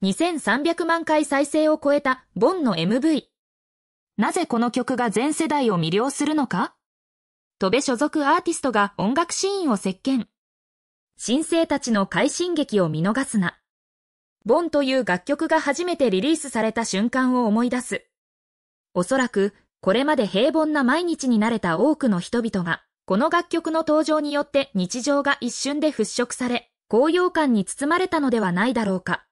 2300万回再生を超えたボンの MV。なぜこの曲が全世代を魅了するのか戸部所属アーティストが音楽シーンを席巻。新生たちの快進撃を見逃すな。ボンという楽曲が初めてリリースされた瞬間を思い出す。おそらく、これまで平凡な毎日に慣れた多くの人々が、この楽曲の登場によって日常が一瞬で払拭され、高揚感に包まれたのではないだろうか。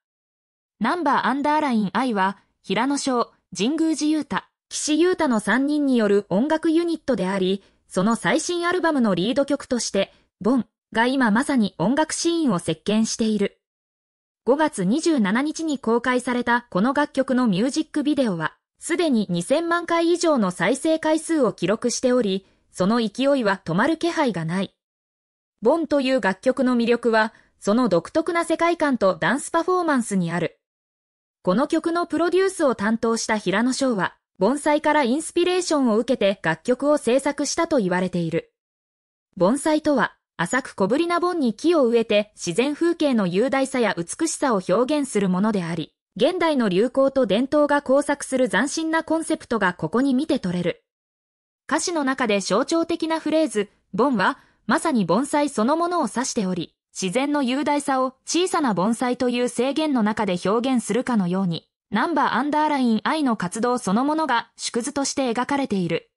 ナンバーアンダーライン I は、平野翔、神宮寺優太、岸優太の3人による音楽ユニットであり、その最新アルバムのリード曲として、ボンが今まさに音楽シーンを席巻している。5月27日に公開されたこの楽曲のミュージックビデオは、すでに2000万回以上の再生回数を記録しており、その勢いは止まる気配がない。ボンという楽曲の魅力は、その独特な世界観とダンスパフォーマンスにある。この曲のプロデュースを担当した平野翔は、盆栽からインスピレーションを受けて楽曲を制作したと言われている。盆栽とは、浅く小ぶりな盆に木を植えて自然風景の雄大さや美しさを表現するものであり、現代の流行と伝統が交錯する斬新なコンセプトがここに見て取れる。歌詞の中で象徴的なフレーズ、盆は、まさに盆栽そのものを指しており、自然の雄大さを小さな盆栽という制限の中で表現するかのように、ナンバーアンダーライン愛の活動そのものが縮図として描かれている。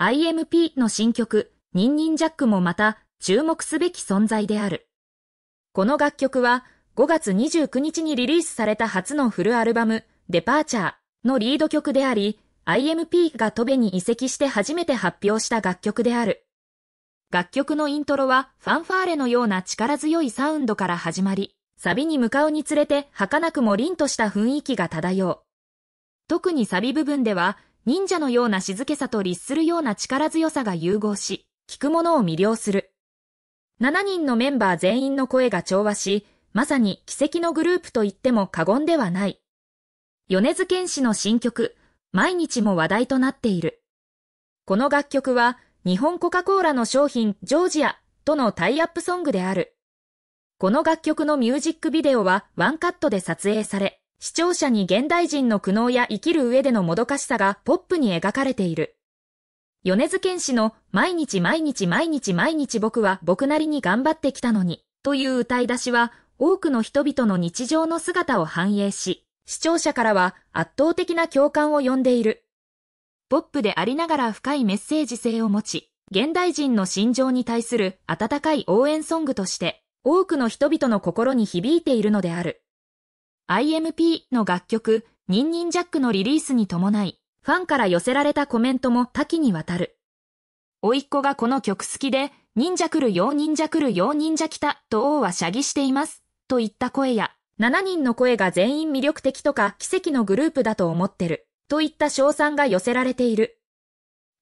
IMP の新曲、ニンニンジャックもまた注目すべき存在である。この楽曲は5月29日にリリースされた初のフルアルバム、デパーチャーのリード曲であり、IMP がトベに移籍して初めて発表した楽曲である。楽曲のイントロはファンファーレのような力強いサウンドから始まり、サビに向かうにつれて儚くも凛とした雰囲気が漂う。特にサビ部分では、忍者のような静けさと律するような力強さが融合し、聞く者を魅了する。7人のメンバー全員の声が調和し、まさに奇跡のグループと言っても過言ではない。米津玄師の新曲、毎日も話題となっている。この楽曲は、日本コカ・コーラの商品ジョージアとのタイアップソングである。この楽曲のミュージックビデオはワンカットで撮影され、視聴者に現代人の苦悩や生きる上でのもどかしさがポップに描かれている。米津玄師の毎日毎日毎日毎日僕は僕なりに頑張ってきたのにという歌い出しは多くの人々の日常の姿を反映し、視聴者からは圧倒的な共感を呼んでいる。ポップでありながら深いメッセージ性を持ち、現代人の心情に対する温かい応援ソングとして、多くの人々の心に響いているのである。IMP の楽曲、ニンニンジャックのリリースに伴い、ファンから寄せられたコメントも多岐にわたる。いっ子がこの曲好きで、忍者来るよ忍者来るよ忍者来たと王はシャギしています。といった声や、7人の声が全員魅力的とか奇跡のグループだと思ってる。といった賞賛が寄せられている。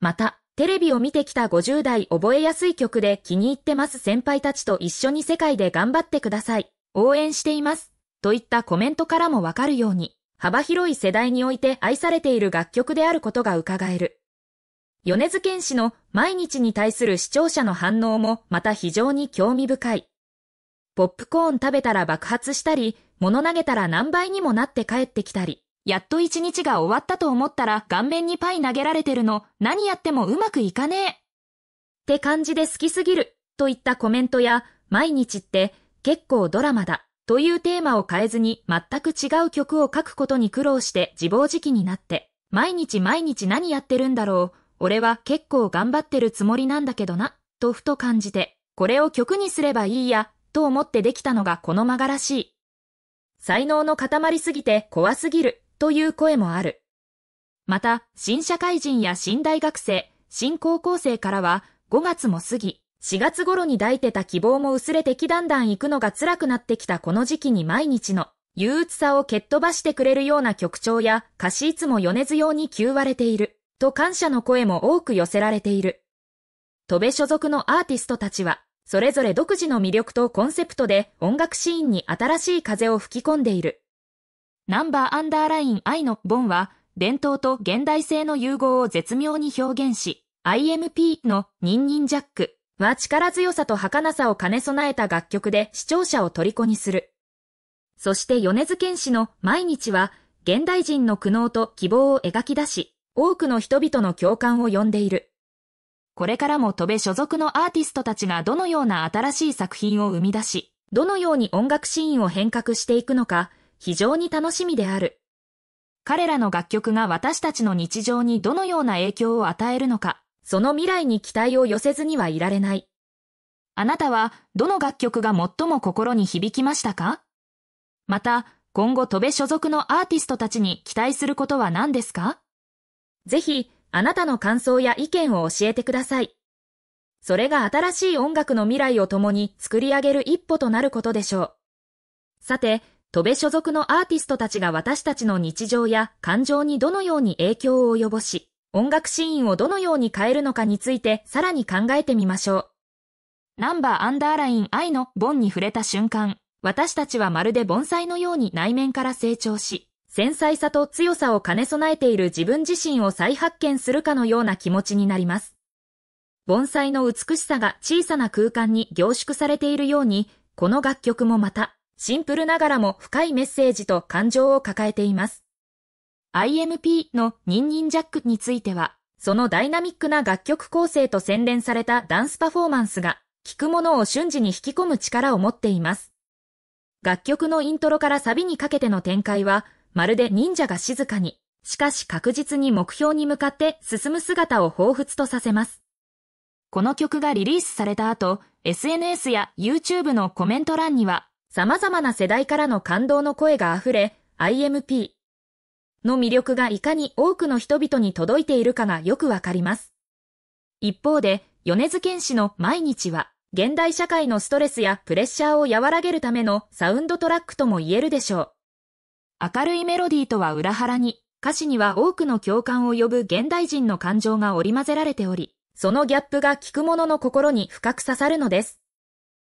また、テレビを見てきた50代覚えやすい曲で気に入ってます先輩たちと一緒に世界で頑張ってください。応援しています。といったコメントからもわかるように、幅広い世代において愛されている楽曲であることが伺える。米津玄師の毎日に対する視聴者の反応もまた非常に興味深い。ポップコーン食べたら爆発したり、物投げたら何倍にもなって帰ってきたり、やっと一日が終わったと思ったら顔面にパイ投げられてるの、何やってもうまくいかねえ。って感じで好きすぎる、といったコメントや、毎日って結構ドラマだ、というテーマを変えずに全く違う曲を書くことに苦労して自暴自棄になって、毎日毎日何やってるんだろう、俺は結構頑張ってるつもりなんだけどな、とふと感じて、これを曲にすればいいや、と思ってできたのがこの曲がらしい。才能の塊すぎて怖すぎるという声もある。また、新社会人や新大学生、新高校生からは、5月も過ぎ、4月頃に抱いてた希望も薄れてきだんだん行くのが辛くなってきたこの時期に毎日の憂鬱さを蹴っ飛ばしてくれるような曲調や歌詞いつも米津用に急われていると感謝の声も多く寄せられている。戸部所属のアーティストたちはそれぞれ独自の魅力とコンセプトで音楽シーンに新しい風を吹き込んでいる。ナンバーアンダーライン I のボンは、伝統と現代性の融合を絶妙に表現し、IMP のニンニンジャックは力強さと儚さを兼ね備えた楽曲で視聴者を虜にする。そして米津玄師の毎日は、現代人の苦悩と希望を描き出し、多くの人々の共感を呼んでいる。これからも戸部所属のアーティストたちがどのような新しい作品を生み出し、どのように音楽シーンを変革していくのか、非常に楽しみである。彼らの楽曲が私たちの日常にどのような影響を与えるのか、その未来に期待を寄せずにはいられない。あなたはどの楽曲が最も心に響きましたかまた、今後戸部所属のアーティストたちに期待することは何ですかぜひ、あなたの感想や意見を教えてください。それが新しい音楽の未来を共に作り上げる一歩となることでしょう。さて、戸部所属のアーティストたちが私たちの日常や感情にどのように影響を及ぼし、音楽シーンをどのように変えるのかについてさらに考えてみましょう。ナンバーアンダーライン愛のボンに触れた瞬間、私たちはまるで盆栽のように内面から成長し、繊細さと強さを兼ね備えている自分自身を再発見するかのような気持ちになります。盆栽の美しさが小さな空間に凝縮されているように、この楽曲もまた、シンプルながらも深いメッセージと感情を抱えています。IMP のニンニンジャックについては、そのダイナミックな楽曲構成と洗練されたダンスパフォーマンスが、聴くものを瞬時に引き込む力を持っています。楽曲のイントロからサビにかけての展開は、まるで忍者が静かに、しかし確実に目標に向かって進む姿を彷彿とさせます。この曲がリリースされた後、SNS や YouTube のコメント欄には、様々な世代からの感動の声が溢れ、IMP の魅力がいかに多くの人々に届いているかがよくわかります。一方で、米津玄師の毎日は、現代社会のストレスやプレッシャーを和らげるためのサウンドトラックとも言えるでしょう。明るいメロディーとは裏腹に、歌詞には多くの共感を呼ぶ現代人の感情が織り交ぜられており、そのギャップが聴く者の心に深く刺さるのです。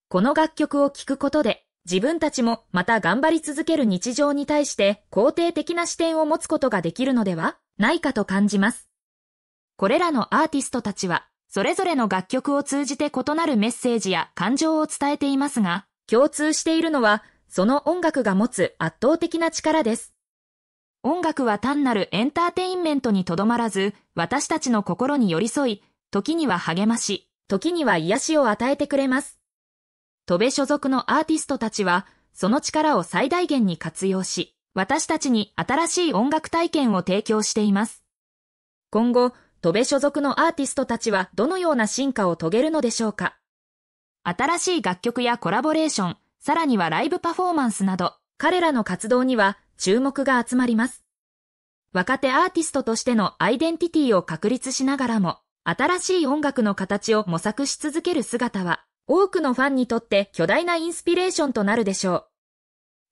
この楽曲を聴くことで、自分たちもまた頑張り続ける日常に対して肯定的な視点を持つことができるのではないかと感じます。これらのアーティストたちは、それぞれの楽曲を通じて異なるメッセージや感情を伝えていますが、共通しているのは、その音楽が持つ圧倒的な力です。音楽は単なるエンターテインメントにとどまらず、私たちの心に寄り添い、時には励まし、時には癒しを与えてくれます。戸部所属のアーティストたちは、その力を最大限に活用し、私たちに新しい音楽体験を提供しています。今後、戸部所属のアーティストたちはどのような進化を遂げるのでしょうか新しい楽曲やコラボレーション、さらにはライブパフォーマンスなど、彼らの活動には注目が集まります。若手アーティストとしてのアイデンティティを確立しながらも、新しい音楽の形を模索し続ける姿は、多くのファンにとって巨大なインスピレーションとなるでしょう。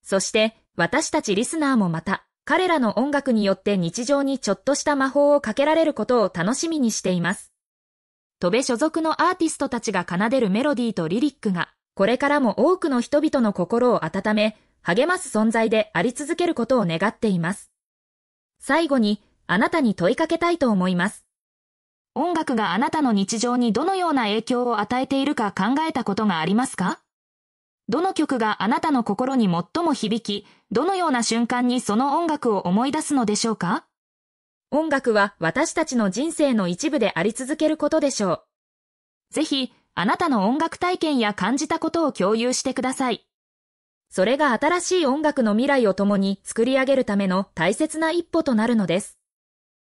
そして私たちリスナーもまた彼らの音楽によって日常にちょっとした魔法をかけられることを楽しみにしています。戸部所属のアーティストたちが奏でるメロディーとリリックがこれからも多くの人々の心を温め励ます存在であり続けることを願っています。最後にあなたに問いかけたいと思います。音楽があなたの日常にどのような影響を与えているか考えたことがありますかどの曲があなたの心に最も響き、どのような瞬間にその音楽を思い出すのでしょうか音楽は私たちの人生の一部であり続けることでしょう。ぜひ、あなたの音楽体験や感じたことを共有してください。それが新しい音楽の未来を共に作り上げるための大切な一歩となるのです。